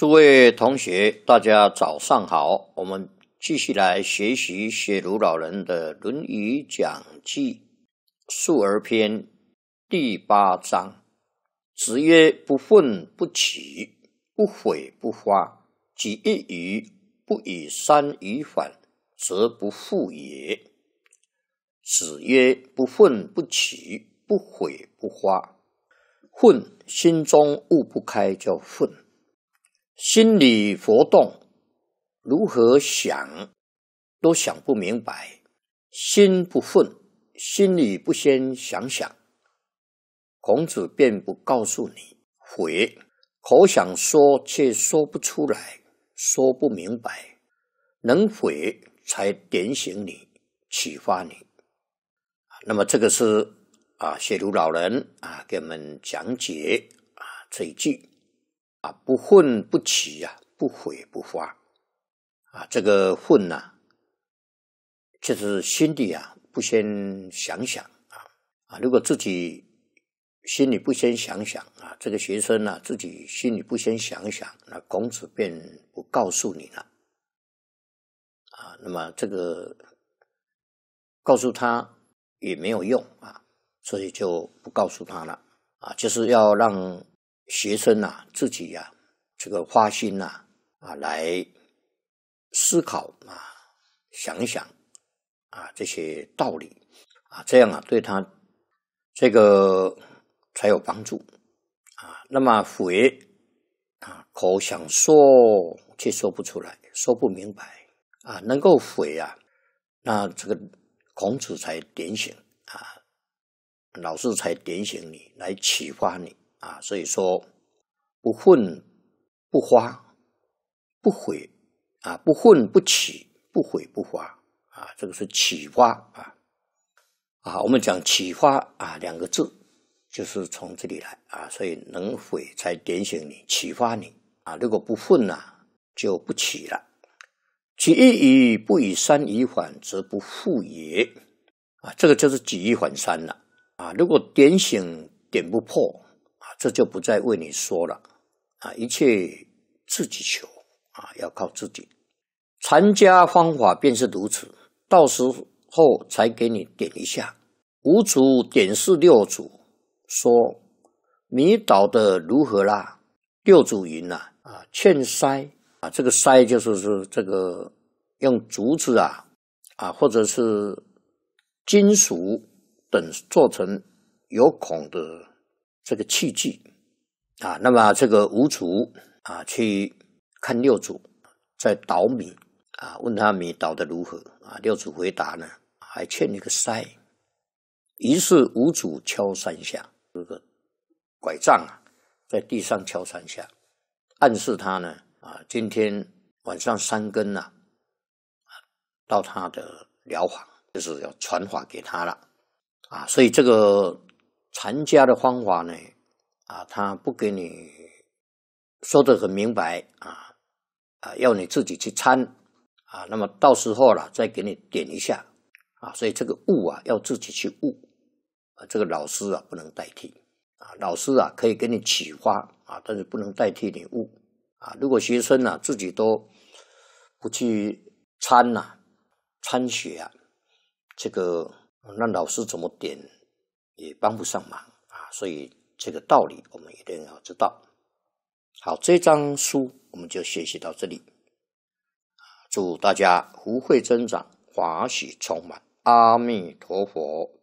诸位同学，大家早上好。我们继续来学习雪庐老人的《论语讲记·述而篇》第八章。子曰：“不愤不启，不悔不发。举一隅，不以三隅反，则不复也。”子曰：“不愤不启，不悔不发。愤，心中悟不开叫愤。”心理活动，如何想，都想不明白。心不愤，心里不先想想，孔子便不告诉你悔。口想说却说不出来，说不明白，能悔才点醒你，启发你。那么这个是啊，谢读老人啊，给我们讲解啊这一句。啊，不混不齐呀，不悔不发，啊，这个混呢，就是心里啊，不先想想啊啊，如果自己心里不先想想啊，这个学生呢，自己心里不先想想，那孔子便不告诉你了，啊，那么这个告诉他也没有用啊，所以就不告诉他了，啊，就是要让。学生呐，自己呀，这个花心呐，啊，来思考啊，想一想啊，这些道理啊，这样啊，对他这个才有帮助啊。那么悔啊，口想说却说不出来，说不明白啊，能够悔啊，那这个孔子才点醒啊，老师才点醒你，来启发你。啊，所以说不混不花不悔啊，不混不起不悔不花啊，这个是启发啊啊，我们讲启发啊两个字就是从这里来啊，所以能悔才点醒你启发你啊，如果不混呐就不起了，举一以不以三以反则不复也啊，这个就是举一反三了啊，如果点醒点不破。这就不再为你说了，啊，一切自己求，啊，要靠自己。传家方法便是如此，到时候才给你点一下。五祖点是六祖，说迷倒的如何啦？六祖云呐，啊，欠筛，啊，这个筛就是是这个用竹子啊，啊，或者是金属等做成有孔的。这个器具啊，那么这个五祖啊去看六祖在捣米啊，问他米捣的如何啊？六祖回答呢，还欠一个塞。于是五祖敲三下这个拐杖啊，在地上敲三下，暗示他呢啊，今天晚上三更呐，到他的疗房，就是要传话给他了啊。所以这个。禅家的方法呢，啊，他不给你说的很明白啊，啊，要你自己去参啊，那么到时候了再给你点一下啊，所以这个悟啊要自己去悟啊，这个老师啊不能代替啊，老师啊可以给你启发啊，但是不能代替你悟啊，如果学生啊自己都不去参呐参学啊，这个那老师怎么点？也帮不上忙啊，所以这个道理我们一定要知道。好，这张书我们就学习到这里。祝大家福慧增长，法喜充满，阿弥陀佛。